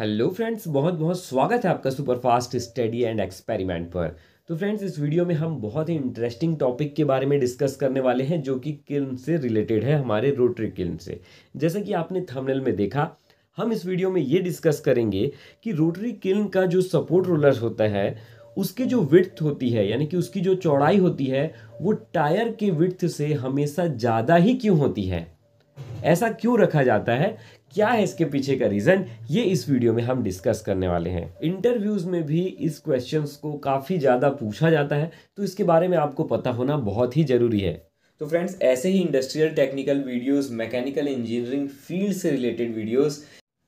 hello friends बहुत बहुत स्वागत है आपका सुपरफास्ट स्टडी एंड एक्सपेरिमेंट पर तो फ्रेंड्स इस वीडियो में हम बहुत ही इंटरेस्टिंग टॉपिक के बारे में डिस्कस करने वाले हैं जो कि किल्न से रिलेटेड है हमारे रोटरी किल्न से जैसा कि आपने थंबनेल में देखा हम इस वीडियो में ये डिस्कस करेंगे कि रोटरी किल्न का जो सपोर्ट रोलर होता है उसके जो विर्थ होती है यानी कि उसकी जो चौड़ाई होती है वो टायर के विर्थ से हमेशा ज़्यादा ही क्यों होती है ऐसा क्यों रखा जाता है क्या है इसके पीछे का रीज़न ये इस वीडियो में हम डिस्कस करने वाले हैं इंटरव्यूज़ में भी इस क्वेश्चंस को काफ़ी ज़्यादा पूछा जाता है तो इसके बारे में आपको पता होना बहुत ही ज़रूरी है तो फ्रेंड्स ऐसे ही industrial technical videos mechanical engineering field से रिलेटेड वीडियोस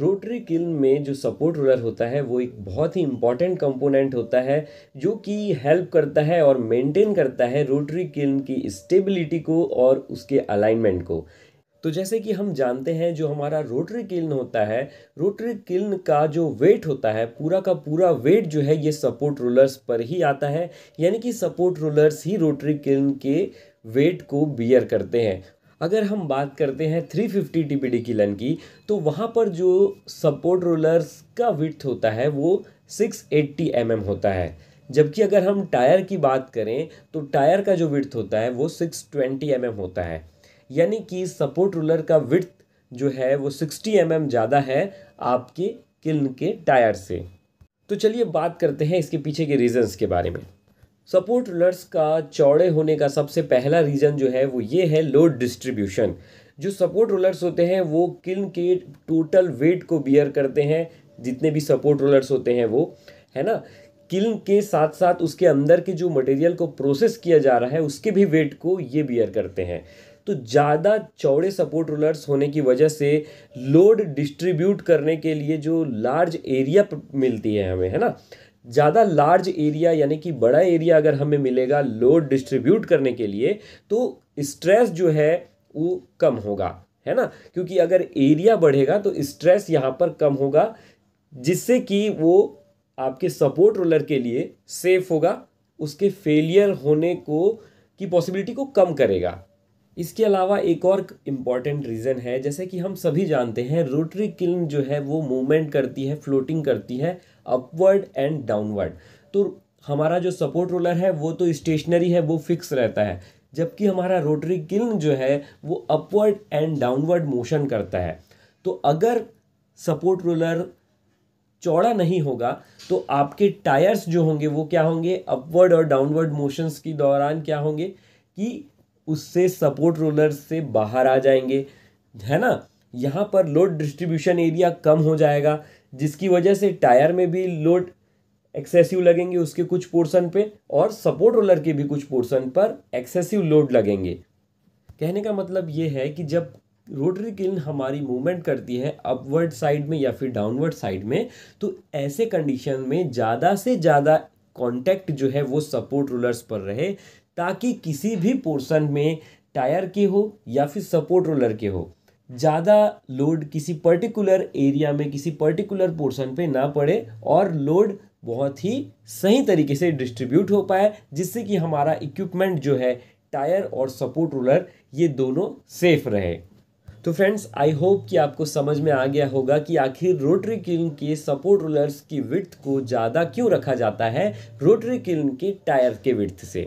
रोटरी किल में जो सपोर्ट रोलर होता है वो एक बहुत ही इम्पॉर्टेंट कंपोनेंट होता है जो कि हेल्प करता है और मेंटेन करता है रोटरी किल की स्टेबिलिटी को और उसके अलाइनमेंट को तो जैसे कि हम जानते हैं जो हमारा रोटरी किल्न होता है रोटरी किल्न का जो वेट होता है पूरा का पूरा वेट जो है ये सपोर्ट रोलर्स पर ही आता है यानी कि सपोर्ट रोलर्स ही रोटरी किल्न के वेट को बियर करते हैं अगर हम बात करते हैं 350 पी की लन की तो वहाँ पर जो सपोर्ट रोलर्स का विथ होता है वो 680 एट्टी mm होता है जबकि अगर हम टायर की बात करें तो टायर का जो विथ होता है वो 620 ट्वेंटी mm होता है यानी कि सपोर्ट रोलर का विथ जो है वो 60 एम mm ज़्यादा है आपके किल्न के टायर से तो चलिए बात करते हैं इसके पीछे के रीजंस के बारे में सपोर्ट रूलर्स का चौड़े होने का सबसे पहला रीज़न जो है वो ये है लोड डिस्ट्रीब्यूशन जो सपोर्ट रोलर्स होते हैं वो किल के टोटल वेट को बियर करते हैं जितने भी सपोर्ट रोलर्स होते हैं वो है ना किल्न के साथ साथ उसके अंदर के जो मटेरियल को प्रोसेस किया जा रहा है उसके भी वेट को ये बियर करते हैं तो ज़्यादा चौड़े सपोर्ट रोलर्स होने की वजह से लोड डिस्ट्रीब्यूट करने के लिए जो लार्ज एरिया मिलती है हमें है ना ज़्यादा लार्ज एरिया यानी कि बड़ा एरिया अगर हमें मिलेगा लोड डिस्ट्रीब्यूट करने के लिए तो स्ट्रेस जो है वो कम होगा है ना क्योंकि अगर एरिया बढ़ेगा तो स्ट्रेस यहाँ पर कम होगा जिससे कि वो आपके सपोर्ट रोलर के लिए सेफ होगा उसके फेलियर होने को की पॉसिबिलिटी को कम करेगा इसके अलावा एक और इम्पॉर्टेंट रीज़न है जैसे कि हम सभी जानते हैं रोटरी किल्न जो है वो मूवमेंट करती है फ्लोटिंग करती है अपवर्ड एंड डाउनवर्ड तो हमारा जो सपोर्ट रोलर है वो तो स्टेशनरी है वो फिक्स रहता है जबकि हमारा रोटरी किल्न जो है वो अपवर्ड एंड डाउनवर्ड मोशन करता है तो अगर सपोर्ट रोलर चौड़ा नहीं होगा तो आपके टायर्स जो होंगे वो क्या होंगे अपवर्ड और डाउनवर्ड मोशंस के दौरान क्या होंगे कि उससे सपोर्ट रोलर से बाहर आ जाएंगे है ना यहाँ पर लोड डिस्ट्रीब्यूशन एरिया कम हो जाएगा जिसकी वजह से टायर में भी लोड एक्सेसिव लगेंगे उसके कुछ पोर्शन पे और सपोर्ट रोलर के भी कुछ पोर्शन पर एक्सेसिव लोड लगेंगे कहने का मतलब ये है कि जब रोटरी किल्न हमारी मूवमेंट करती है अपवर्ड साइड में या फिर डाउनवर्ड साइड में तो ऐसे कंडीशन में ज़्यादा से ज़्यादा कांटेक्ट जो है वो सपोर्ट रोलर्स पर रहे ताकि किसी भी पोर्शन में टायर के हो या फिर सपोर्ट रोलर के हो ज़्यादा लोड किसी पर्टिकुलर एरिया में किसी पर्टिकुलर पोर्शन पे ना पड़े और लोड बहुत ही सही तरीके से डिस्ट्रीब्यूट हो पाए जिससे कि हमारा इक्विपमेंट जो है टायर और सपोर्ट रोलर ये दोनों सेफ रहे तो फ्रेंड्स आई होप कि आपको समझ में आ गया होगा कि आखिर रोटरी किल्न के सपोर्ट रोलर्स की विर्थ को ज़्यादा क्यों रखा जाता है रोटरी किल्न के टायर के विर्थ से